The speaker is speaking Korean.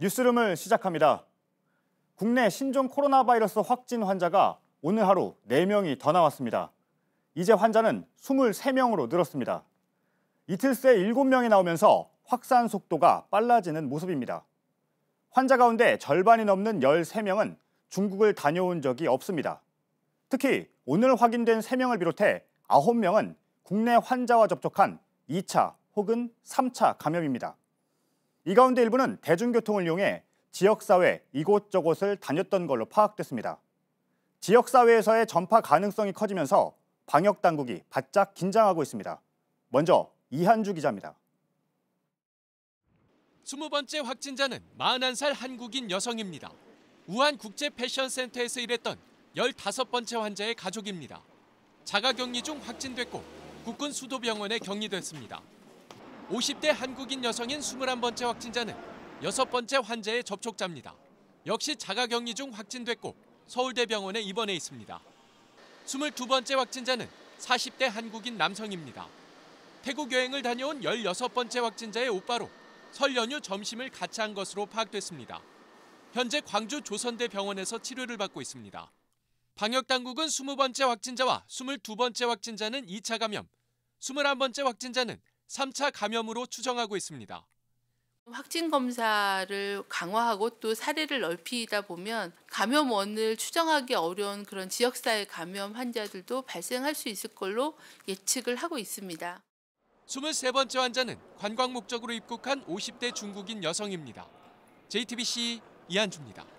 뉴스룸을 시작합니다. 국내 신종 코로나 바이러스 확진 환자가 오늘 하루 4명이 더 나왔습니다. 이제 환자는 23명으로 늘었습니다. 이틀 새 7명이 나오면서 확산 속도가 빨라지는 모습입니다. 환자 가운데 절반이 넘는 13명은 중국을 다녀온 적이 없습니다. 특히 오늘 확인된 3명을 비롯해 9명은 국내 환자와 접촉한 2차 혹은 3차 감염입니다. 이 가운데 일부는 대중교통을 이용해 지역사회 이곳저곳을 다녔던 걸로 파악됐습니다. 지역사회에서의 전파 가능성이 커지면서 방역당국이 바짝 긴장하고 있습니다. 먼저 이한주 기자입니다. 20번째 확진자는 41살 한국인 여성입니다. 우한 국제 패션 센터에서 일했던 15번째 환자의 가족입니다. 자가격리 중 확진됐고 국군 수도병원에 격리됐습니다. 50대 한국인 여성인 21번째 확진자는 여섯 번째 환자의 접촉자입니다. 역시 자가격리 중 확진됐고 서울대병원에 입원해 있습니다. 22번째 확진자는 40대 한국인 남성입니다. 태국 여행을 다녀온 16번째 확진자의 오빠로 설 연휴 점심을 같이 한 것으로 파악됐습니다. 현재 광주 조선대 병원에서 치료를 받고 있습니다. 방역당국은 20번째 확진자와 22번째 확진자는 2차 감염, 21번째 확진자는 3차 감염으로 추정하고 있습니다. 확진 검사를 강화하고 또 사례를 넓히다 보면 감염원을 추정하기 어려운 그런 지역사회 감염 환자들도 발생할 수 있을 걸로 예측을 하고 있습니다. 23번째 환자는 관광 목적으로 입국한 50대 중국인 여성입니다. JTBC 이한주입니다.